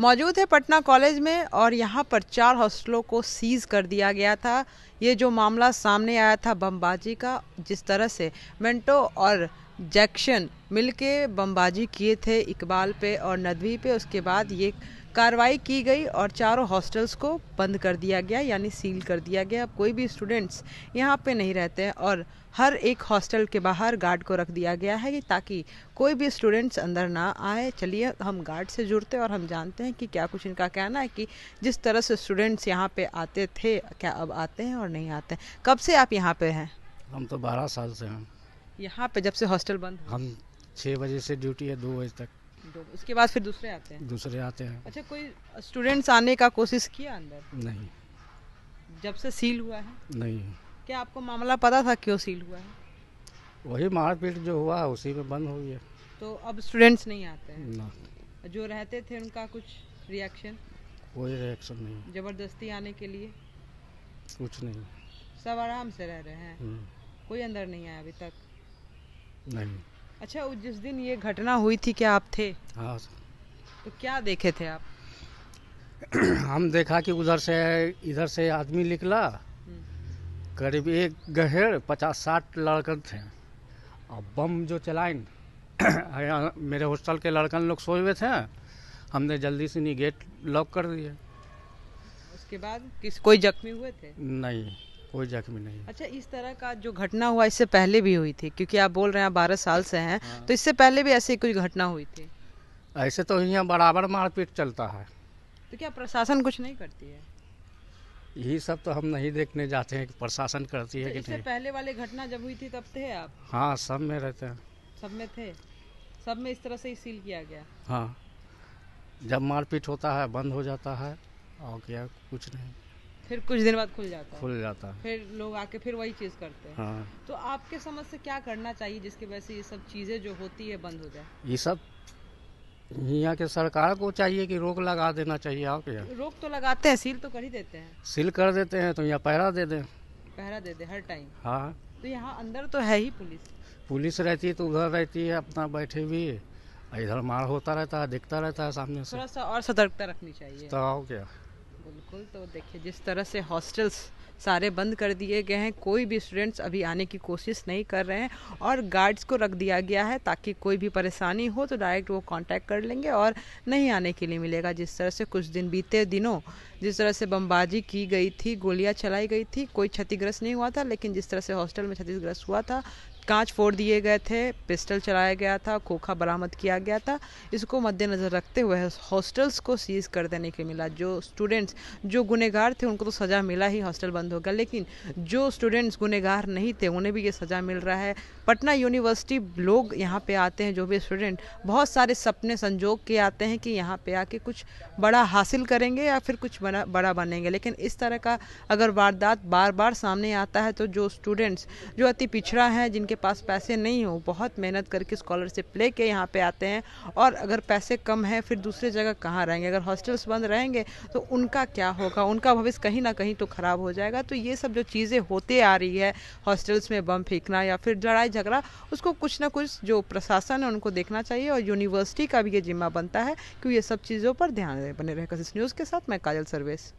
मौजूद है पटना कॉलेज में और यहाँ पर चार हॉस्टलों को सीज कर दिया गया था ये जो मामला सामने आया था बमबाजी का जिस तरह से मेंटो और जैक्शन मिलके बमबाजी किए थे इकबाल पे और नदवी पे उसके बाद ये कार्रवाई की गई और चारों हॉस्टल्स को बंद कर दिया गया यानी सील कर दिया गया अब कोई भी स्टूडेंट्स यहाँ पे नहीं रहते हैं और हर एक हॉस्टल के बाहर गार्ड को रख दिया गया है ताकि कोई भी स्टूडेंट्स अंदर ना आए चलिए हम गार्ड से जुड़ते हैं और हम जानते हैं कि क्या कुछ इनका कहना है कि जिस तरह से स्टूडेंट्स यहाँ पे आते थे क्या अब आते हैं और नहीं आते हैं कब से आप यहाँ पे हैं हम तो बारह साल से हैं यहाँ पे जब से हॉस्टल बंद हम छः बजे से ड्यूटी है दो बजे तक उसके बाद फिर दूसरे आते हैं दूसरे आते हैं अच्छा कोई स्टूडेंट्स आने का कोशिश किया अंदर नहीं जब से सील हुआ है नहीं क्या आपको मामला पता था क्यों सील हुआ है वही मारपीट जो हुआ है उसी में बंद हो गया तो अब स्टूडेंट्स नहीं आते हैं ना जो रहते थे उनका कुछ रिएक्शन कोई रिएक्शन नहीं जबरदस्ती आने के लिए कुछ नहीं सब आराम से रह रहे हैं हम्म। कोई अंदर नहीं आया अभी तक नहीं अच्छा जिस दिन ये घटना हुई थी क्या आप थे हाँ तो क्या देखे थे आप हम देखा कि उधर से इधर से आदमी निकला करीब एक गहर पचास साठ लड़कन थे और बम जो चलाए मेरे हॉस्टल के लड़कन लोग सोए हुए थे हमने जल्दी से नहीं गेट लॉक कर दिया उसके बाद किस कोई जख्मी हुए थे नहीं कोई जख्मी नहीं अच्छा इस तरह का जो घटना हुआ इससे पहले भी हुई थी क्योंकि आप बोल रहे हैं बारह साल से हैं हाँ। तो इससे पहले भी ऐसी कुछ घटना हुई थी ऐसे तो यहाँ बराबर मारपीट चलता है तो क्या प्रशासन कुछ नहीं करती है यही सब तो हम नहीं देखने जाते हैं कि प्रशासन करती है तो कि इससे पहले वाली घटना जब हुई थी तब थे आप हाँ सब में रहते हैं सब में थे सब में इस तरह से सील किया गया हाँ जब मारपीट होता है बंद हो जाता है और क्या कुछ नहीं फिर कुछ दिन बाद खुल जाता है खुल जाता है फिर लोग आके फिर वही चीज करते हैं हाँ। तो आपके समझ से क्या करना चाहिए जिसके वजह से ये सब चीजें जो होती है बंद हो जाए ये सब यहाँ के सरकार को चाहिए कि रोक लगा देना चाहिए आपके यहाँ रोक तो लगाते हैं सील तो कर ही देते हैं सील कर देते हैं तो यहाँ पहरा दे दे पहरा दे दे हर टाइम हाँ तो यहाँ अंदर तो है ही पुलिस पुलिस रहती है तो उधर रहती है अपना बैठे भी इधर मार होता रहता है दिखता रहता है सामने से थोड़ा सा और सतर्कता रखनी चाहिए तो क्या बिल्कुल तो देखिए जिस तरह से हॉस्टल्स सारे बंद कर दिए गए हैं कोई भी स्टूडेंट्स अभी आने की कोशिश नहीं कर रहे हैं और गार्ड्स को रख दिया गया है ताकि कोई भी परेशानी हो तो डायरेक्ट वो कांटेक्ट कर लेंगे और नहीं आने के लिए मिलेगा जिस तरह से कुछ दिन बीते दिनों जिस तरह से बमबाजी की गई थी गोलियां चलाई गई थी कोई क्षतिग्रस्त नहीं हुआ था लेकिन जिस तरह से हॉस्टल में क्षतिग्रस्त हुआ था कांच फोड़ दिए गए थे पिस्टल चलाया गया था खोखा बरामद किया गया था इसको मद्देनज़र रखते हुए हॉस्टल्स को सीज कर देने के मिला जो स्टूडेंट्स जो गुनेगार थे उनको तो सज़ा मिला ही हॉस्टल बंद होगा लेकिन जो स्टूडेंट्स गुनेगार नहीं थे उन्हें भी ये सज़ा मिल रहा है पटना यूनिवर्सिटी लोग यहाँ पे आते हैं जो भी स्टूडेंट बहुत सारे सपने संजोग के आते हैं कि यहाँ पे आके कुछ बड़ा हासिल करेंगे या फिर कुछ बड़ा बड़ा बनेंगे लेकिन इस तरह का अगर वारदात बार बार सामने आता है तो जो स्टूडेंट्स जो अति पिछड़ा हैं जिनके जिनके पास पैसे नहीं हो बहुत मेहनत करके स्कॉलरशिप ले के यहाँ पे आते हैं और अगर पैसे कम हैं फिर दूसरी जगह कहाँ रहेंगे अगर हॉस्टल्स बंद रहेंगे तो उनका क्या होगा उनका भविष्य कहीं ना कहीं तो ख़राब हो जाएगा तो ये सब जो चीज़ें होते आ रही है हॉस्टल्स में बम फेंकना या फिर लड़ाई झगड़ा उसको कुछ ना कुछ जो प्रशासन है उनको देखना चाहिए और यूनिवर्सिटी का भी ये जिम्मा बनता है कि ये सब चीज़ों पर ध्यान बने रहे कशिश न्यूज़ के साथ मैं काजल सर्वेश